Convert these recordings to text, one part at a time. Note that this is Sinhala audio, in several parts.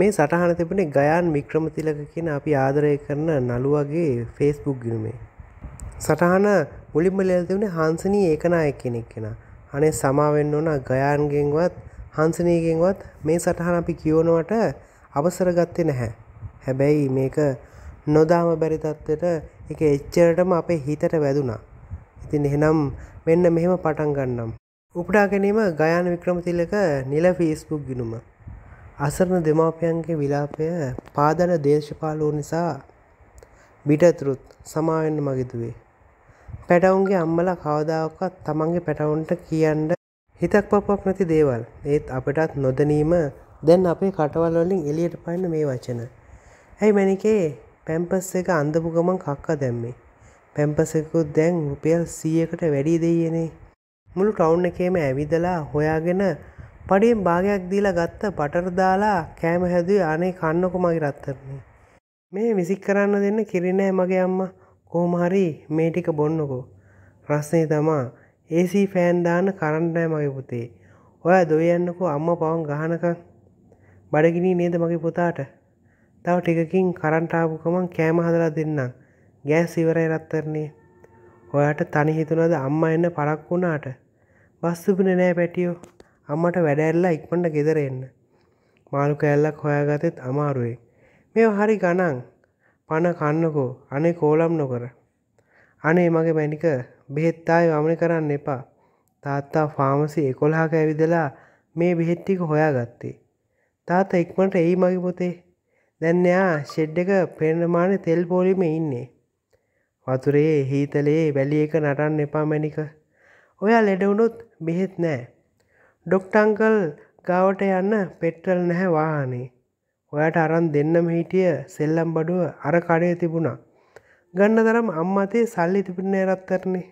මේ සටහන තිබනේ ගයන් වික්‍රමතිලක කියන අපි ආදරය කරන නළුවගේ ෆේස්බුක් ගිනුමේ. සටහන මුලින්ම ලෙල් තිබුණේ හන්සනී ඒකනාය කෙනෙක් කෙන අනේ සමාවෙන්න ඕන ගයන්ගෙන්වත් හන්සනීගෙන්වත් මේ සටහන අපි කියවනවට අවසර ගත්තේ නැහැ. හැබැයි මේක නොදාම බැරි තත්ත්වයට එක එච්චරටම අපේ හිතට වැදුනා. ඉතින් එහෙනම් මෙන්න මෙහෙම පටන් ගන්නම්. උපඩා ගැනීම ගයන් වික්‍රමතිලක නිල ෆේස්බුක් ගිනුම අසරණ දෙමාපියන්ගේ විලාපය පාදල දේශපාලෝ නිසා බිටතුරුත් සමාවෙන්න මගිතුවේ. පැටවුන්ගේ අම්මල කවදාවකත් තමන්ගේ පැටවුන්ට කියන්න හිතක් පපක් නැති දේවල් ඒත් අපටත් නොදනීම දැන් අපේ කටවල්වලින් එලියට පන්න මේ වචන. ඇයි මැනිකේ පැම්පස් එක අඳපු ගමන් කක්ක දැම්මේ. පැම්පසකුත් දැන් රුපියල් සියකට වැඩි දෙයනේ. මුළු ටවුන් එකේම ඇවිදලා හොයාගෙන පඩියෙන් භාගයක් දීලා ගත්ත පටර දාලා කෑම හැදුවේ අනේ කන්නකො මගේ රත්තරන්නේ. මේ විසික් කරන්න දෙන්න කිරිනෑ මගේ අම්ම කෝමහරි මේ ටික බොන්නකෝ. රස්නේ තමා ඒසී ෆෑන් දාන්න කරන්නෑ මගේ පුතේ. ඔය දොයන්නකෝ අම්ම පවන් ගහනකං බඩගිනී නේද මගේ පුතාට. තව ටිකකින් කරන්ටාපු ගමන් කෑම හදලා දෙන්නම්. ගෑස් ඉවරයි රත්තරනේ. ඔයාට තනි හිතුනද අම්මා එන්න පරක් වුණාට. බස්තුබුනේ නෑ පැටියෝ. අම්මට වැඩඇල්ලා ඉක්මට ගෙදර එන්න. මාළු කෑල්ලක් හොයාගතෙත් අමාරුවේ. මෙ හරි ගනන් පණ කන්නකෝ අනේ කෝලම් නොකර. අනේ මගේ මැනික බෙහෙත්තායි වමන කරන්න එපා. තාත්තා ෆාමසි එකොළහක ඇවිදලා මේ බෙහෙත්තික හොයා ගත්තේ. තාත ඉක්මට එයි මගේ පොතේ දැන්නයා ෂෙඩ් එක පෙන්රමාන තෙල් පෝලිම ඉන්නේ. වතුරේ හීතලයේ වැලිය එක නටන්න එපා මැනික. ඔයා ලෙඩවුණොත් බෙහෙත් නෑ. ඩොක්ටංකල් ගාවට යන්න පෙට්‍රල් නැහැ වාහනේ ඔයාට අරන් දෙන්නම හිටිය සෙල්ලම් බඩුව අර කඩය තිබුණා ගන්න තරම් අම්මතේ සල්ලි තිබින්නේ රත්තරනේ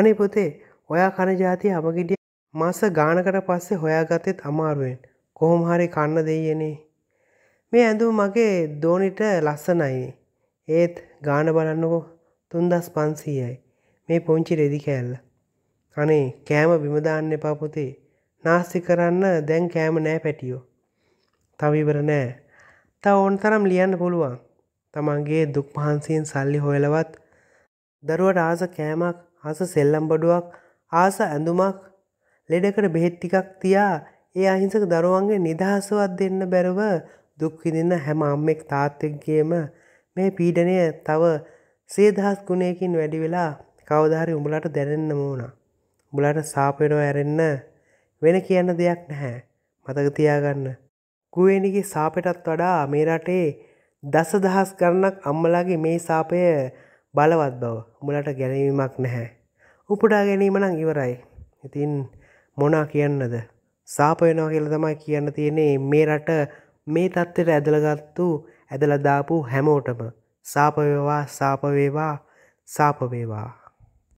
අනේ පොතේ ඔයා කන ජාතිය අමගිටිය මස ගානකට පස්සේ හොයාගත්තෙත් අමාරුවෙන් කොහොම හරි කන්න දෙයනේ මේ ඇඳුම් මගේ දෝනිට ලස්සනයි ඒත් ගාන බලන්නකෝ තුන්දස් පන්සීයයි මේ පොංචි රෙදි කෑල්ල අනේ කෑම බිමදාන්න එපා පොතේ නාස්ති කරන්න දැන් කෑම නෑ පැටියෝ. තවිවර නෑ තා ඕන් තරම් ලියන්න පුළුවන් තමන්ගේ දුක් පහන්සයෙන් සල්ලි හොයලවත් දරුවට ආස කෑමක් හස සෙල්ලම් බඩුවක් ආස ඇඳුමක් ලෙඩකට බෙහෙත්තිකක් තියා ඒ අහිංසක දරුවන්ගේ නිදහසවත් දෙන්න බැරව දුක්විදින්න හැම අම්මෙක් තාත්තෙක්ගේම මේ පීඩනය තව සේදහස් ගුණයකින් වැඩි වෙලා කවධාරි උඹලට දැනෙන්න මෝන. උඹලට සාපෙනෝ ඇරෙන්න්න වෙන කියන්න දෙයක් නැහැ මතකතියාගන්න. ගුවනිගේ සාපෙටත් වඩා මේ රටේ දස දහස් ගන්නක් අම්මලාගේ මේ සාපය බලවත් බව මුලට ගැනීමක් නැහැ. උපඩා ගැනීම නම් ඉවරයි. ඉතින් මොනා කියන්නද. සාපයනවා කියල තමයි කියන්න තියන්නේ මේ රට මේ තත්ත්වයට ඇදලගත්තු ඇදලදාපු හැමෝටම සාපවේවා සාපවේවා සාපවේවා